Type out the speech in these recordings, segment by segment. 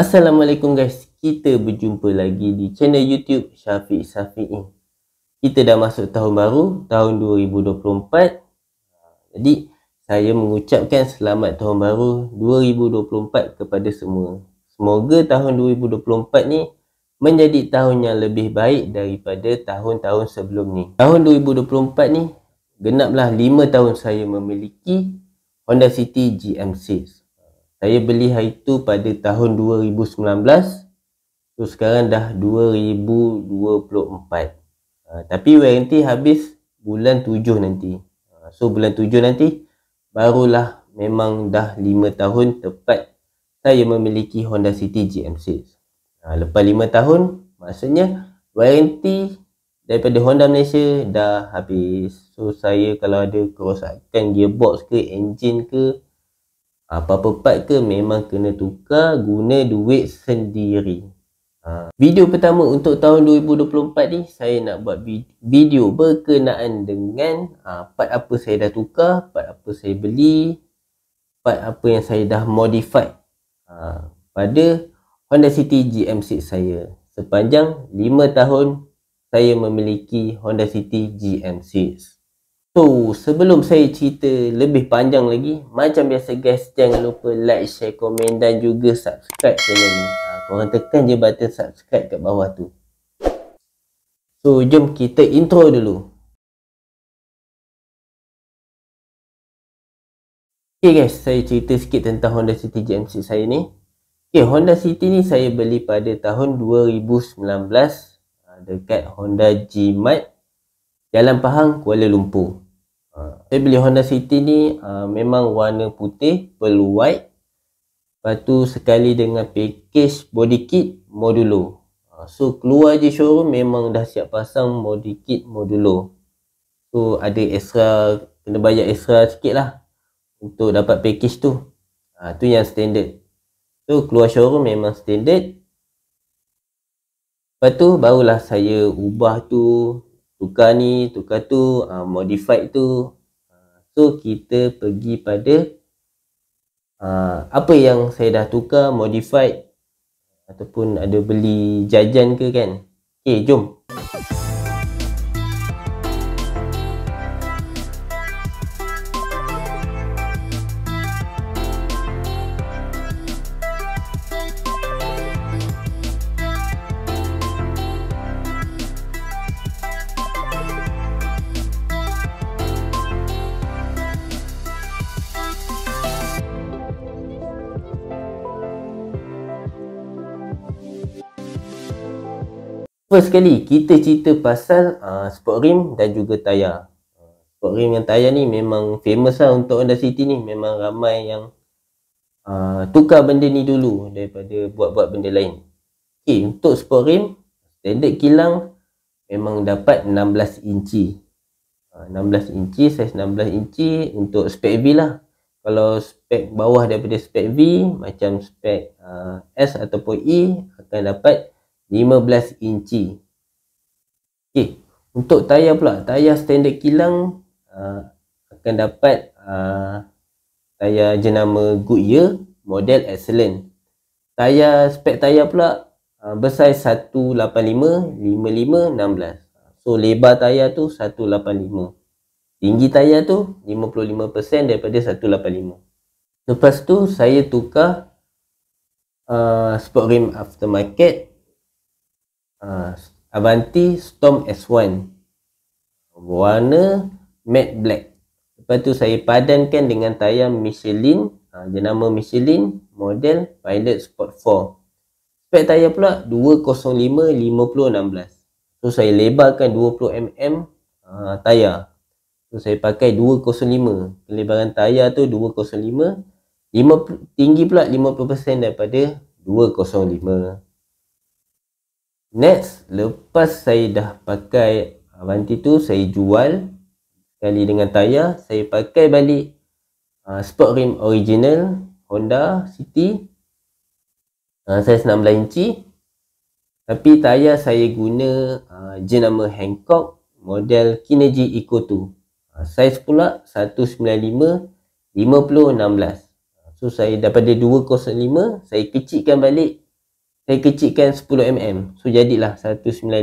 Assalamualaikum guys. Kita berjumpa lagi di channel YouTube Syafiq Safi'i. Kita dah masuk tahun baru, tahun 2024. Jadi, saya mengucapkan selamat tahun baru 2024 kepada semua. Semoga tahun 2024 ni menjadi tahun yang lebih baik daripada tahun-tahun sebelum ni. Tahun 2024 ni genaplah 5 tahun saya memiliki Honda City GM6 saya beli hari itu pada tahun 2019 so sekarang dah 2024 ha, tapi waranti habis bulan 7 nanti ha, so bulan 7 nanti barulah memang dah 5 tahun tepat saya memiliki Honda City GM6 ha, lepas 5 tahun maksudnya waranti daripada Honda Malaysia dah habis so saya kalau ada kerosakan gearbox ke engine ke apa-apa part ke memang kena tukar guna duit sendiri. Ha. Video pertama untuk tahun 2024 ni saya nak buat video berkenaan dengan ha, part apa saya dah tukar, part apa saya beli, part apa yang saya dah modify ha, pada Honda City GM6 saya sepanjang 5 tahun saya memiliki Honda City GM6. So sebelum saya cerita lebih panjang lagi Macam biasa guys jangan lupa like, share, komen dan juga subscribe channel ni ha, Korang tekan je button subscribe kat bawah tu So jom kita intro dulu Ok guys saya cerita sikit tentang Honda City gm saya ni Ok Honda City ni saya beli pada tahun 2019 ha, Dekat Honda G-Mart Jalan Pahang, Kuala Lumpur. Ha. Saya beli Honda City ni ha, memang warna putih, blue white. Lepas tu sekali dengan package body kit modulo. Ha, so keluar je showroom memang dah siap pasang body kit modulo. So ada extra, kena bayar extra sikit lah untuk dapat package tu. Ha, tu yang standard. So keluar showroom memang standard. Lepas tu barulah saya ubah tu tukar ni, tukar tu, uh, modified tu. Uh, so kita pergi pada uh, apa yang saya dah tukar, modified ataupun ada beli jajan ke kan. Okay, jom. Okay. First sekali, kita cerita pasal uh, sport rim dan juga tayar. Sport rim yang tayar ni memang famous lah untuk Honda City ni. Memang ramai yang uh, tukar benda ni dulu daripada buat-buat benda lain. Okay, untuk sport rim, standard kilang memang dapat 16 inci. Uh, 16 inci, saiz 16 inci untuk spek V lah. Kalau spek bawah daripada spek V, macam spek uh, S ataupun E, akan dapat 15 inci Okey, untuk tayar pula tayar standard kilang uh, akan dapat uh, tayar jenama Goodyear model excellent tayar spek tayar pula uh, besar 185 55 16 so lebar tayar tu 185 tinggi tayar tu 55% daripada 185 lepas tu saya tukar uh, sport rim aftermarket uh, Avanti Storm S1 warna matte black lepas tu saya padankan dengan tayar Michelin uh, ha, jenama Michelin model Pilot Sport 4 spek tayar pula 205-50-16 so saya lebarkan 20mm uh, ha, tayar so saya pakai 205 kelebaran tayar tu 205 50, tinggi pula 50% daripada 205 Next, lepas saya dah pakai banti tu, saya jual sekali dengan tayar. Saya pakai balik uh, sport rim original Honda City. Uh, saiz 16 inci. Tapi tayar saya guna uh, ah, jenama Hancock model Kinergy Eco 2. Uh, ah, saiz pula 195 50 16. So saya daripada 205 saya kecilkan balik saya kecilkan 10mm so jadilah 195 50 16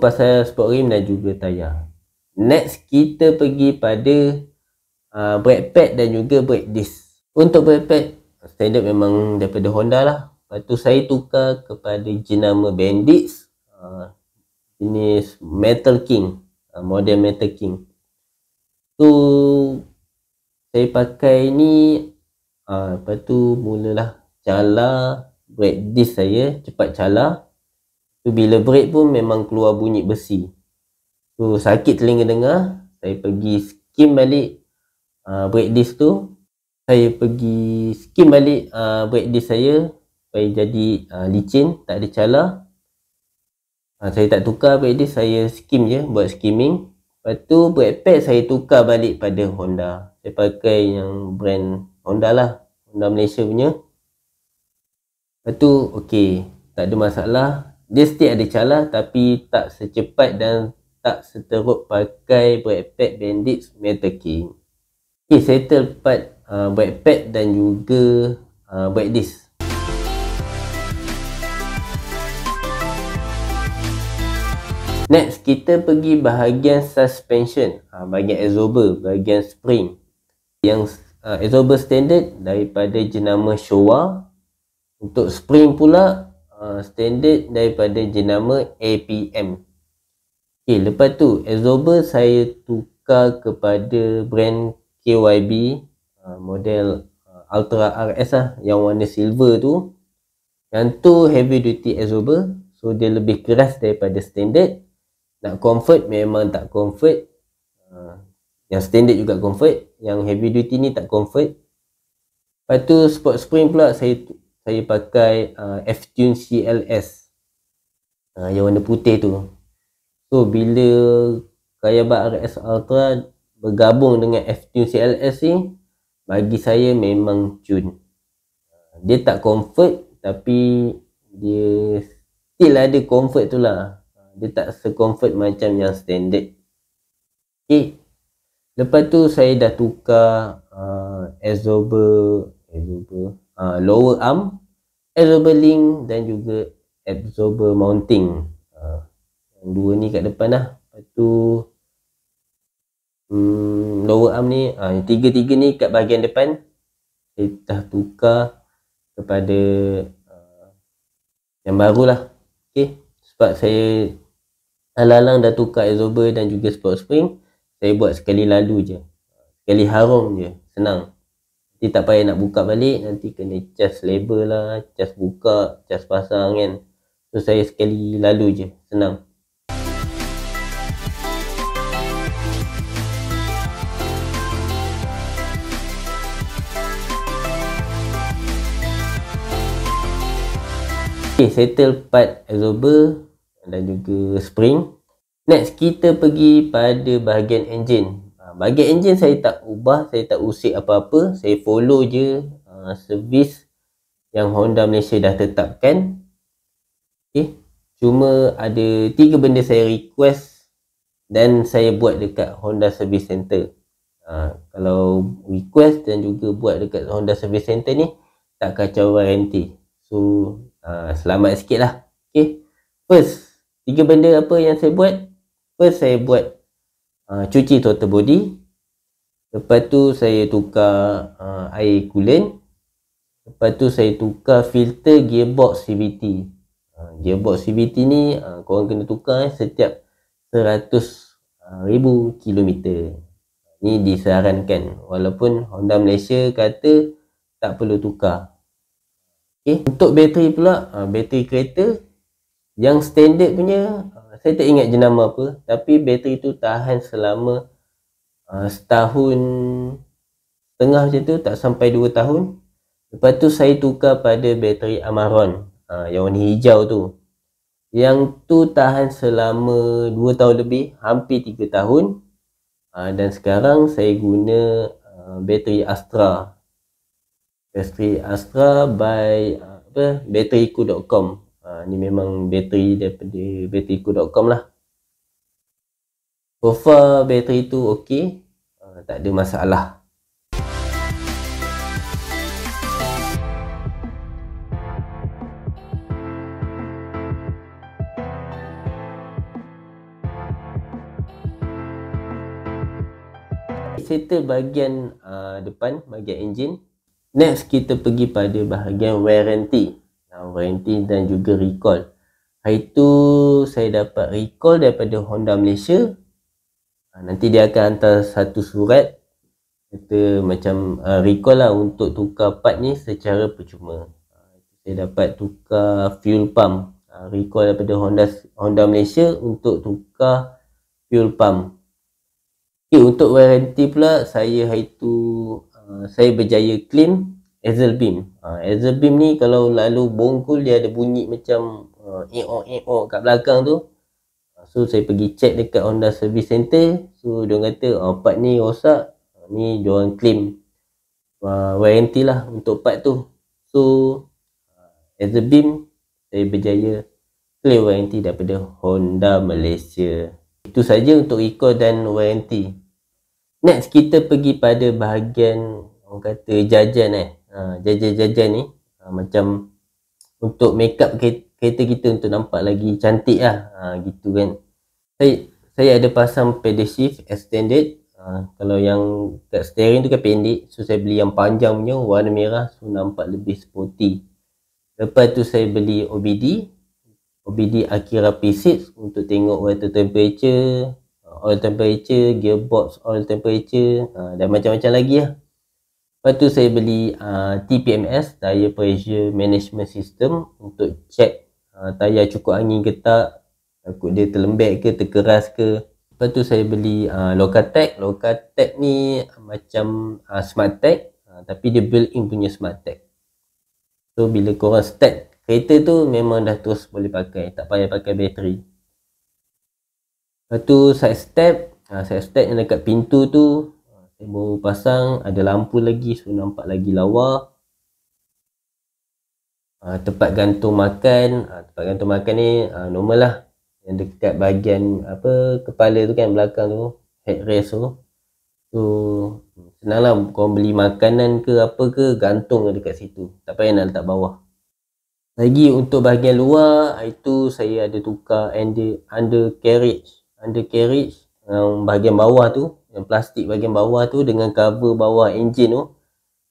pasal sport rim dan juga tayar next kita pergi pada uh, brake pad dan juga brake disc untuk bearpad standard memang daripada Honda lah. Lepas tu saya tukar kepada jenama Bandits. Uh, ah, jenis Metal King. Uh, model Metal King. So saya pakai ni uh, lepas tu mulalah cala brake disc saya cepat cala. Tu bila brake pun memang keluar bunyi besi. Tu sakit telinga dengar. Saya pergi skim balik uh, brake disc tu saya pergi skim balik uh, break day saya supaya jadi uh, licin tak ada cala uh, saya tak tukar break day saya skim je buat skimming lepas tu break pad saya tukar balik pada Honda saya pakai yang brand Honda lah Honda Malaysia punya lepas tu ok tak ada masalah dia still ada cala tapi tak secepat dan tak seteruk pakai brake pad bandit metal king ok settle part Uh, baik pad dan juga uh, bike disc. Next kita pergi bahagian suspension, uh, bahagian absorber, bahagian spring. Yang uh, absorber standard daripada jenama Showa. Untuk spring pula uh, standard daripada jenama APM. Okey, lepas tu absorber saya tukar kepada brand KYB Ah, model ah, Ultra RS lah yang warna silver tu yang tu heavy duty absorber so dia lebih keras daripada standard nak comfort memang tak comfort ah, yang standard juga comfort yang heavy duty ni tak comfort lepas tu sport spring pula saya saya pakai uh, F-Tune CLS uh, yang warna putih tu so bila Bar RS Ultra bergabung dengan F-Tune CLS ni bagi saya memang cun ah, dia tak comfort tapi dia still ada comfort tu lah ah, dia tak se macam yang standard Ok, lepas tu saya dah tukar uh, absorber, absorber uh, lower arm absorber link dan juga absorber mounting uh, yang dua ni kat depan lah lepas tu hmm, lower arm ni ha, tiga-tiga ni kat bahagian depan kita tukar kepada uh, yang barulah ok sebab saya alalang dah tukar absorber dan juga sport spring saya buat sekali lalu je sekali harum je senang nanti tak payah nak buka balik nanti kena cas label lah cas buka cas pasang kan so saya sekali lalu je senang okay, settle part absorber dan juga spring next kita pergi pada bahagian engine ah, bahagian engine saya tak ubah saya tak usik apa-apa saya follow je uh, ah, servis yang Honda Malaysia dah tetapkan okay. cuma ada tiga benda saya request dan saya buat dekat Honda Service Center uh, kalau request dan juga buat dekat Honda Service Center ni tak kacau warranty so ha, selamat sikit lah okay. first tiga benda apa yang saya buat first saya buat ha, cuci total body lepas tu saya tukar ha, air coolant lepas tu saya tukar filter gearbox CVT ha, gearbox CVT ni ha, korang kena tukar eh, setiap ribu kilometer. ni disarankan walaupun Honda Malaysia kata tak perlu tukar Okay. Eh, untuk bateri pula, ah, bateri kereta yang standard punya, ah, saya tak ingat jenama apa, tapi bateri tu tahan selama ah, setahun setengah macam tu, tak sampai dua tahun. Lepas tu saya tukar pada bateri Amaron, yang warna hijau tu. Yang tu tahan selama dua tahun lebih, hampir tiga tahun. Dan sekarang saya guna bateri Astra bateri Astra by apa bateriku.com. Ha ni memang bateri daripada bateriku.com lah. Sofa bateri tu okey. Ha, tak ada masalah. settle bahagian uh, depan bahagian engine. Next kita pergi pada bahagian warranty. Uh, warranty dan juga recall. Hari tu saya dapat recall daripada Honda Malaysia. Uh, nanti dia akan hantar satu surat kita macam uh, recall lah untuk tukar part ni secara percuma. Uh, saya dapat tukar fuel pump. Uh, recall daripada Honda Honda Malaysia untuk tukar fuel pump. Okay, eh, untuk warranty pula saya hari tu Uh, saya berjaya clean Ezel Beam. Uh, Ezel Beam ni kalau lalu bongkul dia ada bunyi macam EO uh, EO kat belakang tu. Uh, so saya pergi check dekat Honda Service Center. So dia kata oh, part ni rosak. Uh, ni dia orang claim uh, warranty lah untuk part tu. So as a beam saya berjaya claim warranty daripada Honda Malaysia. Itu saja untuk recall dan warranty. Next kita pergi pada bahagian orang kata jajan eh. Ha, jajan-jajan ni ha, macam untuk makeup kereta kita untuk nampak lagi cantik lah. Ha, gitu kan. Saya, saya ada pasang pedal shift extended. Ha, kalau yang kat steering tu kan pendek. So saya beli yang panjang punya warna merah. So nampak lebih sporty. Lepas tu saya beli OBD. OBD Akira P6 untuk tengok water temperature oil temperature, gearbox oil temperature uh, dan macam-macam lagi lah. Lepas tu saya beli uh, ah, TPMS, Tire Pressure Management System untuk check uh, tayar cukup angin ke tak, takut dia terlembek ke, terkeras ke. Lepas tu saya beli uh, Lokatec. Lokatec ni macam uh, tech, uh, tapi dia built-in punya tech. So bila korang start kereta tu memang dah terus boleh pakai, tak payah pakai bateri. Lepas tu side step ah, Side step yang dekat pintu tu ah, Saya baru pasang Ada lampu lagi So nampak lagi lawa ah, Tempat gantung makan Tempat gantung makan ni Normal lah Yang dekat bahagian Apa Kepala tu kan belakang tu Headrest tu So Senang lah Korang beli makanan ke apa ke Gantung dekat situ Tak payah nak letak bawah lagi untuk bahagian luar itu saya ada tukar under, under carriage undercarriage yang bahagian bawah tu yang plastik bahagian bawah tu dengan cover bawah engine tu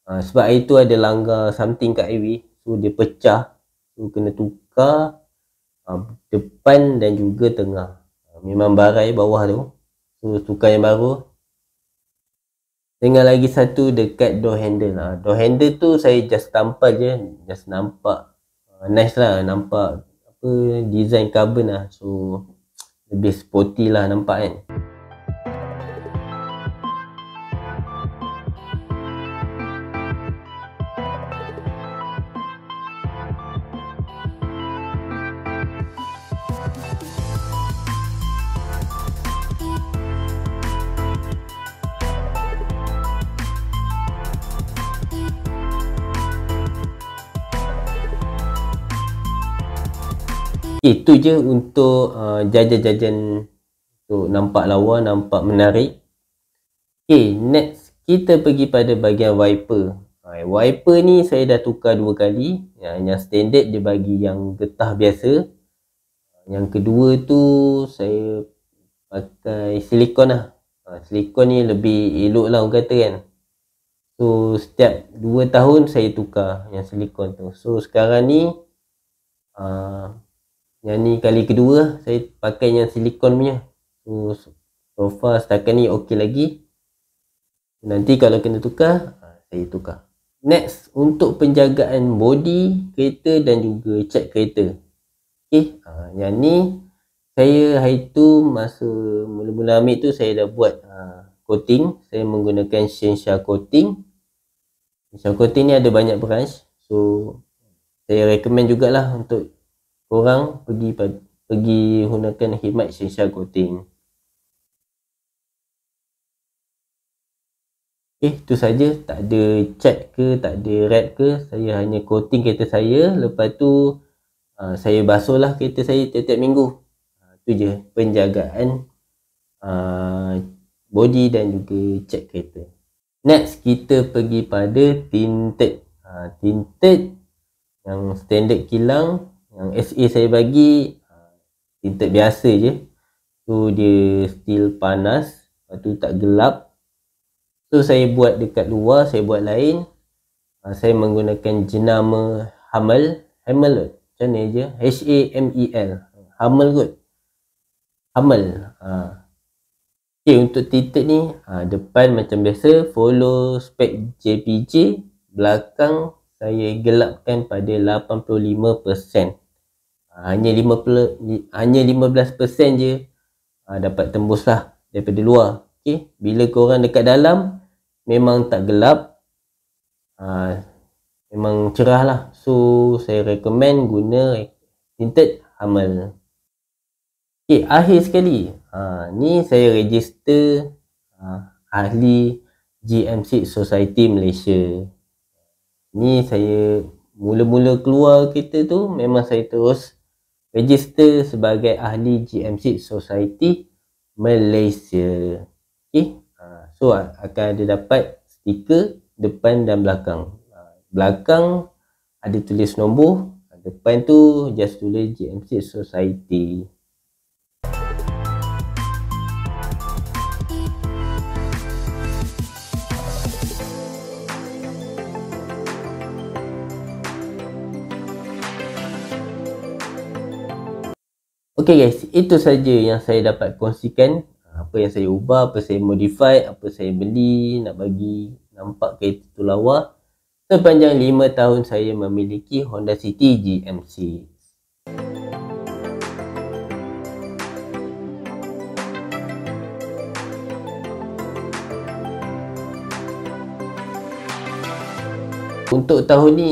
uh, sebab itu ada langgar something kat AV so dia pecah tu kena tukar uh, depan dan juga tengah uh, memang barai bawah tu tu tukar yang baru dengan lagi satu dekat door handle lah. Uh, door handle tu saya just tampal je just nampak uh, nice lah nampak apa design carbon lah so lebih sporty lah nampak kan Okay, itu je untuk uh, jajan-jajan tu nampak lawa, nampak menarik. Okay, next kita pergi pada bahagian wiper. Uh, wiper ni saya dah tukar dua kali. Yang, yang standard dia bagi yang getah biasa. Yang kedua tu saya pakai silikon lah. Uh, silikon ni lebih elok lah orang kata kan. So setiap dua tahun saya tukar yang silikon tu. So sekarang ni uh, yang ni kali kedua saya pakai yang silikon punya. So, so far setakat ni okey lagi. Nanti kalau kena tukar, ah, saya tukar. Next, untuk penjagaan body kereta dan juga cat kereta. Okay, ha, ah, yang ni saya hari tu masa mula-mula ambil tu saya dah buat ha, coating. Saya menggunakan Shensha coating. Shensha coating ni ada banyak branch. So, saya recommend jugalah untuk orang pergi pergi gunakan khidmat Shinsha Coating. Eh, tu saja tak ada cat ke, tak ada red ke. Saya hanya coating kereta saya. Lepas tu, uh, saya lah kereta saya tiap-tiap minggu. Itu ah, uh, je penjagaan uh, body dan juga cat kereta. Next, kita pergi pada tinted. Uh, tinted yang standard kilang yang SA saya bagi uh, tinted biasa je. Tu dia still panas, lepas tu tak gelap. So saya buat dekat luar, saya buat lain. Uh, saya menggunakan jenama Hamel, Hamel kot. Macam ni je, H A M E L. Hamel kot. Hamel. Ha. Uh. Okay, untuk tinted ni, ha, depan macam biasa, follow spek JPJ. Belakang, saya gelapkan pada 85%. Ah, hanya 50 hanya 15% je uh, dapat tembus lah daripada luar okey bila kau orang dekat dalam memang tak gelap uh, memang cerah lah so saya recommend guna tinted hamel okey akhir sekali ha, ni saya register uh, ahli GMC Society Malaysia ni saya mula-mula keluar kereta tu memang saya terus register sebagai ahli GMC Society Malaysia. Okay. Ha, so akan ada dapat stiker depan dan belakang. Ha, belakang ada tulis nombor. Depan tu just tulis GMC Society. Okay guys, itu saja yang saya dapat kongsikan Apa yang saya ubah, apa saya modify, apa saya beli Nak bagi nampak kereta tu lawa Sepanjang 5 tahun saya memiliki Honda City GMC Untuk tahun ni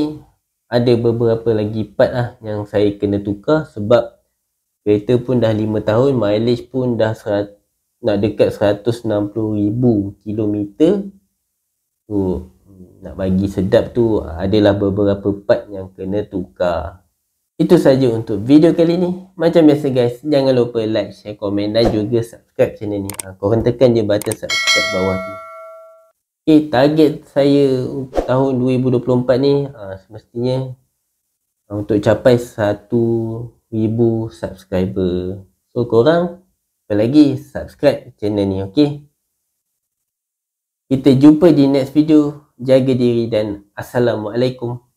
ada beberapa lagi part lah yang saya kena tukar sebab kereta pun dah 5 tahun mileage pun dah serat, nak dekat 160,000 km tu nak bagi sedap tu adalah beberapa part yang kena tukar itu saja untuk video kali ni macam biasa guys jangan lupa like share komen dan juga subscribe channel ni ha, korang tekan je button subscribe bawah tu Okay, target saya tahun 2024 ni ha, semestinya untuk capai satu ribu subscriber so korang apa lagi subscribe channel ni Okey, kita jumpa di next video jaga diri dan assalamualaikum